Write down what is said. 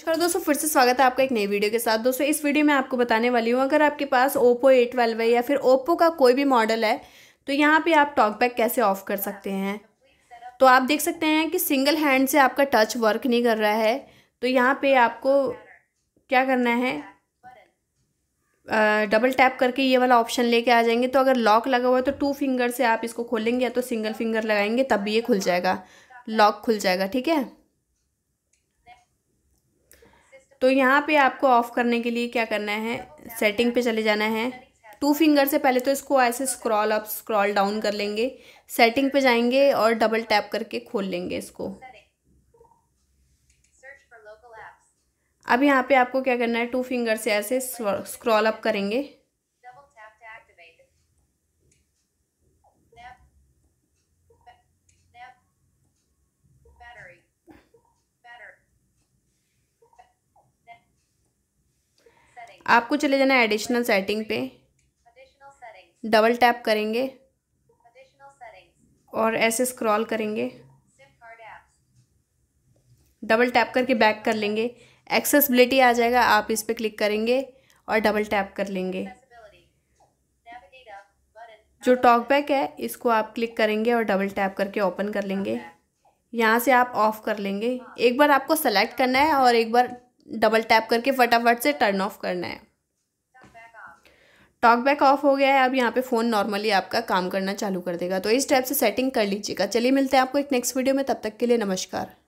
नमस्कार दोस्तों फिर से स्वागत है आपका एक नई वीडियो के साथ दोस्तों इस वीडियो में आपको बताने वाली हूँ अगर आपके पास ओप्पो ए ट्वेल्व है या फिर ओप्पो का कोई भी मॉडल है तो यहाँ पे आप टॉकबैक कैसे ऑफ कर सकते हैं तो आप देख सकते हैं कि सिंगल हैंड से आपका टच वर्क नहीं कर रहा है तो यहाँ पे आपको क्या करना है आ, डबल टैप करके ये वाला ऑप्शन लेके आ जाएंगे तो अगर लॉक लगा हुआ है तो टू फिंगर से आप इसको खोलेंगे या तो सिंगल फिंगर लगाएंगे तब भी ये खुल जाएगा लॉक खुल जाएगा ठीक है तो यहाँ पे आपको ऑफ़ करने के लिए क्या करना है सेटिंग पे चले जाना है टू फिंगर से पहले तो इसको ऐसे स्क्रॉल अप स्क्रॉल डाउन कर लेंगे सेटिंग पे जाएंगे और डबल टैप करके खोल लेंगे इसको अब यहाँ पे आपको क्या करना है टू फिंगर से ऐसे स्क्रॉल अप करेंगे आपको चले जाना है एडिशनल सेटिंग पे डबल टैप करेंगे और ऐसे स्क्रॉल करेंगे डबल टैप करके बैक कर लेंगे एक्सेसबिलिटी आ जाएगा आप इस पर क्लिक करेंगे और डबल टैप कर लेंगे जो टॉकबैक है इसको आप क्लिक करेंगे और डबल टैप करके ओपन कर लेंगे यहाँ से आप ऑफ़ कर लेंगे हाँ। एक बार आपको सेलेक्ट करना है और एक बार डबल टैप करके फटाफट से टर्न ऑफ करना है टॉक बैक ऑफ हो गया है अब यहाँ पे फ़ोन नॉर्मली आपका काम करना चालू कर देगा तो इस टाइप से सेटिंग कर लीजिएगा चलिए मिलते हैं आपको एक नेक्स्ट वीडियो में तब तक के लिए नमस्कार